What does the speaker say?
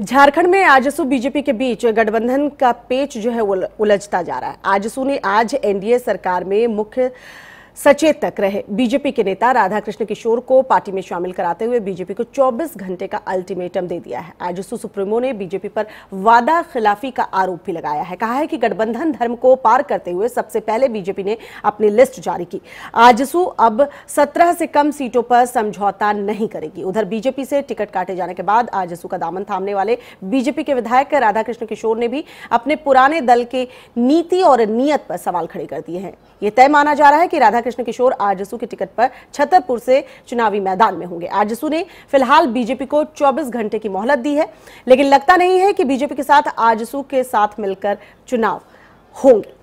झारखंड में आजसू बीजेपी के बीच गठबंधन का पेच जो है उलझता जा रहा है आजसू ने आज एनडीए सरकार में मुख्य सचेतक रहे बीजेपी के नेता राधाकृष्ण किशोर को पार्टी में शामिल कराते हुए बीजेपी को 24 घंटे का अल्टीमेटम दे दिया है आजसू सुप्रीमो ने बीजेपी पर वादा खिलाफी का आरोप भी लगाया है कहा है कि गठबंधन धर्म को पार करते हुए सबसे पहले बीजेपी ने अपनी लिस्ट जारी की आजसू अब सत्रह से कम सीटों पर समझौता नहीं करेगी उधर बीजेपी से टिकट काटे जाने के बाद आजसू का दामन थामने वाले बीजेपी के विधायक राधाकृष्ण किशोर ने भी अपने पुराने दल के नीति और नीयत पर सवाल खड़े कर दिए हैं यह तय माना जा रहा है कि राधा कृष्ण किशोर आरजसू के टिकट पर छतरपुर से चुनावी मैदान में होंगे आरजसू ने फिलहाल बीजेपी को 24 घंटे की मोहलत दी है लेकिन लगता नहीं है कि बीजेपी के साथ आरजसू के साथ मिलकर चुनाव होंगे